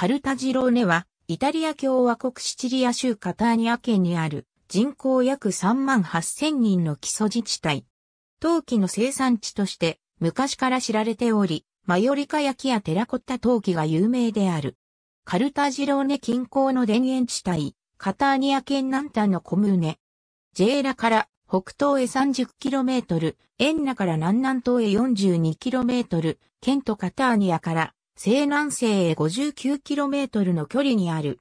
カルタジローネは、イタリア共和国シチリア州カターニア県にある人口約3万8000人の基礎自治体。陶器の生産地として昔から知られており、マヨリカ焼きやテラコッタ陶器が有名である。カルタジローネ近郊の田園地帯、カターニア県南端のコムーネ。ジェーラから北東へ 30km、エンナから南南東へ 42km、県とカターニアから西南西へ 59km の距離にある。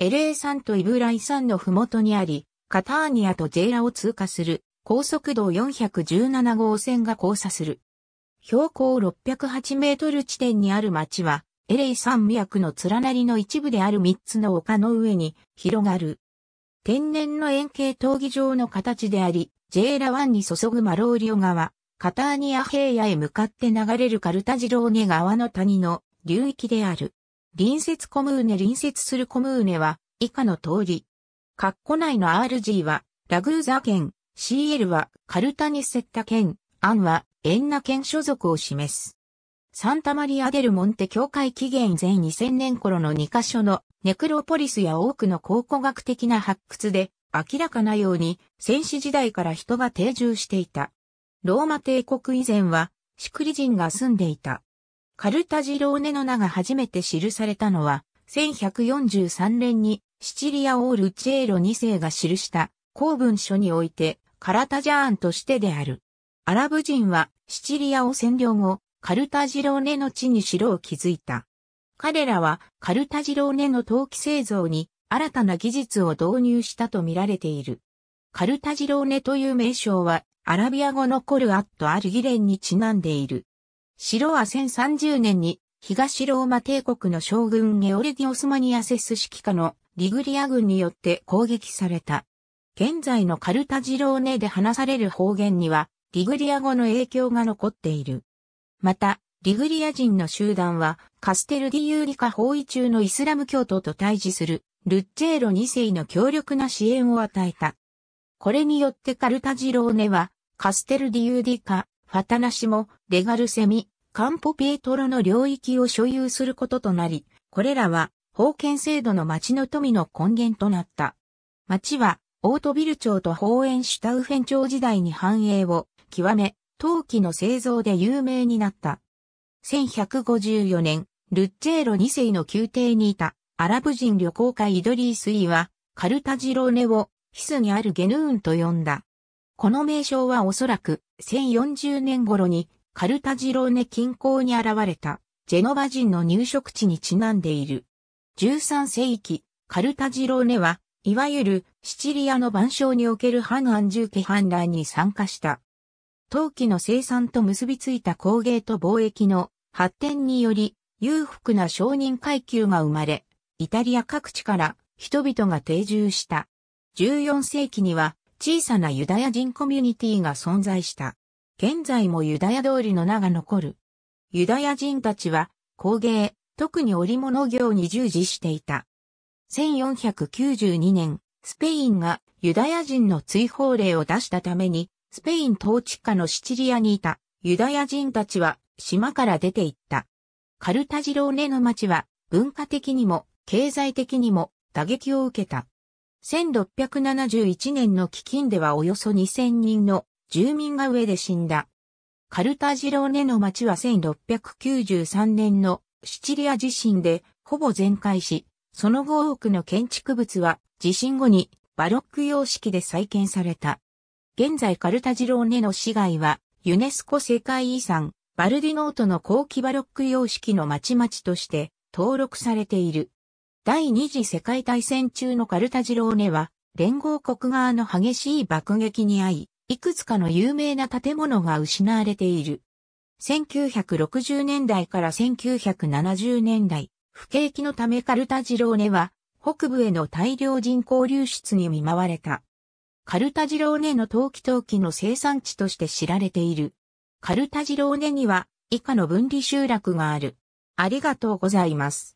エレー山とイブライ山のふもとにあり、カターニアとジェイラを通過する高速道417号線が交差する。標高608メートル地点にある町は、エレイ山脈の連なりの一部である三つの丘の上に広がる。天然の円形闘技場の形であり、ジェイラ湾に注ぐマローリオ川、カターニア平野へ向かって流れるカルタジローネ川の谷の流域である。隣接コムーネ隣接するコムーネは以下の通り。括弧内の RG はラグーザ県、CL はカルタニセッタ県、アンはエンナ県所属を示す。サンタマリア・デル・モンテ教会紀元前2000年頃の2カ所のネクロポリスや多くの考古学的な発掘で明らかなように戦死時代から人が定住していた。ローマ帝国以前はシクリ人が住んでいた。カルタジローネの名が初めて記されたのは、1143年にシチリアオールチェーロ2世が記した公文書においてカラタジャーンとしてである。アラブ人はシチリアを占領後、カルタジローネの地に城を築いた。彼らはカルタジローネの陶器製造に新たな技術を導入したと見られている。カルタジローネという名称はアラビア語のコルアットアルギレンにちなんでいる。城は1030年に東ローマ帝国の将軍ゲオルギオスマニアセス指揮下のリグリア軍によって攻撃された。現在のカルタジローネで話される方言にはリグリア語の影響が残っている。また、リグリア人の集団はカステルディユーリカ包囲中のイスラム教徒と対峙するルッチェーロ2世の強力な支援を与えた。これによってカルタジローネはカステルディユーディカファタナシもレガルセミ、カンポペートロの領域を所有することとなり、これらは封建制度の町の富の根源となった。町はオートビル町とホーエンシュタウフェン町時代に繁栄を極め、陶器の製造で有名になった。1154年、ルッチェーロ2世の宮廷にいたアラブ人旅行家イドリースイは、カルタジローネを、ヒスにあるゲヌーンと呼んだ。この名称はおそらく、1040年頃にカルタジローネ近郊に現れたジェノバ人の入植地にちなんでいる。13世紀、カルタジローネは、いわゆるシチリアの晩鐘における反安住家反乱に参加した。陶器の生産と結びついた工芸と貿易の発展により、裕福な商人階級が生まれ、イタリア各地から人々が定住した。14世紀には小さなユダヤ人コミュニティが存在した。現在もユダヤ通りの名が残る。ユダヤ人たちは工芸、特に織物業に従事していた。1492年、スペインがユダヤ人の追放令を出したために、スペイン統治下のシチリアにいたユダヤ人たちは島から出て行った。カルタジローネの町は文化的にも経済的にも打撃を受けた。1671年の基金ではおよそ2000人の住民が上で死んだ。カルタジローネの町は1693年のシチリア地震でほぼ全壊し、その後多くの建築物は地震後にバロック様式で再建された。現在カルタジローネの市街はユネスコ世界遺産バルディノートの後期バロック様式の町々として登録されている。第二次世界大戦中のカルタジローネは、連合国側の激しい爆撃に遭い、いくつかの有名な建物が失われている。1960年代から1970年代、不景気のためカルタジローネは、北部への大量人口流出に見舞われた。カルタジローネの陶器陶器の生産地として知られている。カルタジローネには以下の分離集落がある。ありがとうございます。